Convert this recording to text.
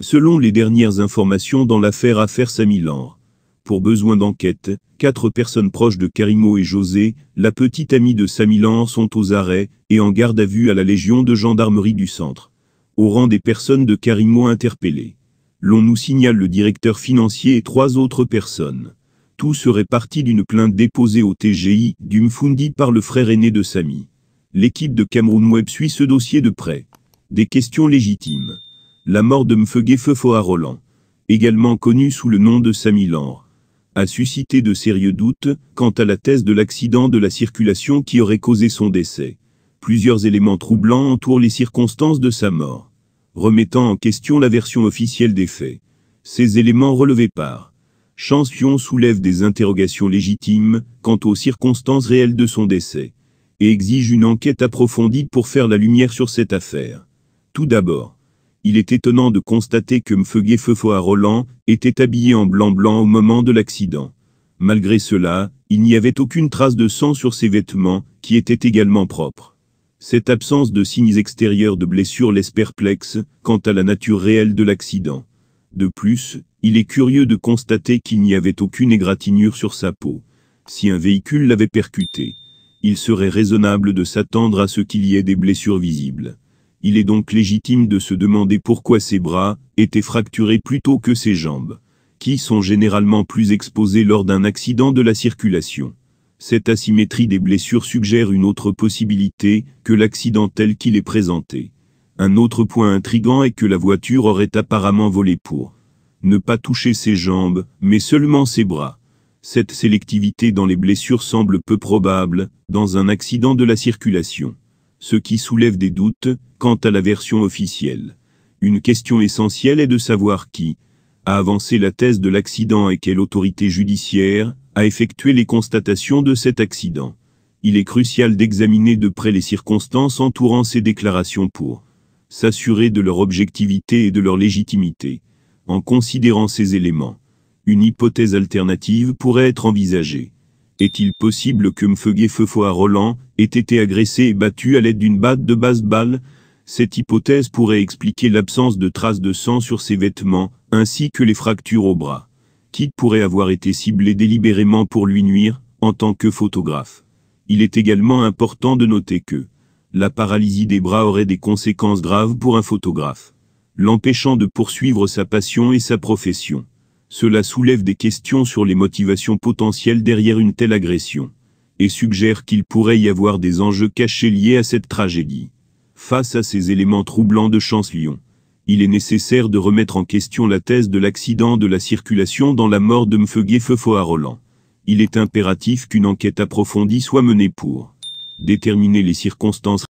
Selon les dernières informations dans l'affaire Affaire Samilan, pour besoin d'enquête, quatre personnes proches de Karimo et José, la petite amie de Samilan, sont aux arrêts et en garde à vue à la Légion de gendarmerie du centre, au rang des personnes de Karimo interpellées. L'on nous signale le directeur financier et trois autres personnes. Tout serait parti d'une plainte déposée au TGI Mfundi par le frère aîné de Sami. L'équipe de Cameroun Web suit ce dossier de près. Des questions légitimes. La mort de mfegué Feufoa Roland, également connu sous le nom de Samy a suscité de sérieux doutes quant à la thèse de l'accident de la circulation qui aurait causé son décès. Plusieurs éléments troublants entourent les circonstances de sa mort, remettant en question la version officielle des faits. Ces éléments relevés par Chansion soulèvent des interrogations légitimes quant aux circonstances réelles de son décès et exige une enquête approfondie pour faire la lumière sur cette affaire. Tout d'abord, il est étonnant de constater que Mfeugué à Roland était habillé en blanc-blanc au moment de l'accident. Malgré cela, il n'y avait aucune trace de sang sur ses vêtements, qui étaient également propres. Cette absence de signes extérieurs de blessure laisse perplexe quant à la nature réelle de l'accident. De plus, il est curieux de constater qu'il n'y avait aucune égratignure sur sa peau. Si un véhicule l'avait percuté, il serait raisonnable de s'attendre à ce qu'il y ait des blessures visibles. Il est donc légitime de se demander pourquoi ses bras étaient fracturés plutôt que ses jambes, qui sont généralement plus exposées lors d'un accident de la circulation. Cette asymétrie des blessures suggère une autre possibilité que l'accident tel qu'il est présenté. Un autre point intrigant est que la voiture aurait apparemment volé pour ne pas toucher ses jambes, mais seulement ses bras. Cette sélectivité dans les blessures semble peu probable dans un accident de la circulation ce qui soulève des doutes quant à la version officielle. Une question essentielle est de savoir qui a avancé la thèse de l'accident et quelle autorité judiciaire a effectué les constatations de cet accident. Il est crucial d'examiner de près les circonstances entourant ces déclarations pour s'assurer de leur objectivité et de leur légitimité. En considérant ces éléments, une hypothèse alternative pourrait être envisagée. Est-il possible que Mfeugué Feufoa Roland ait été agressé et battu à l'aide d'une batte de basse balle Cette hypothèse pourrait expliquer l'absence de traces de sang sur ses vêtements, ainsi que les fractures au bras. Qui pourrait avoir été ciblé délibérément pour lui nuire, en tant que photographe Il est également important de noter que la paralysie des bras aurait des conséquences graves pour un photographe, l'empêchant de poursuivre sa passion et sa profession. Cela soulève des questions sur les motivations potentielles derrière une telle agression, et suggère qu'il pourrait y avoir des enjeux cachés liés à cette tragédie. Face à ces éléments troublants de Chance Lyon, il est nécessaire de remettre en question la thèse de l'accident de la circulation dans la mort de Mfegué Feufo à Roland. Il est impératif qu'une enquête approfondie soit menée pour déterminer les circonstances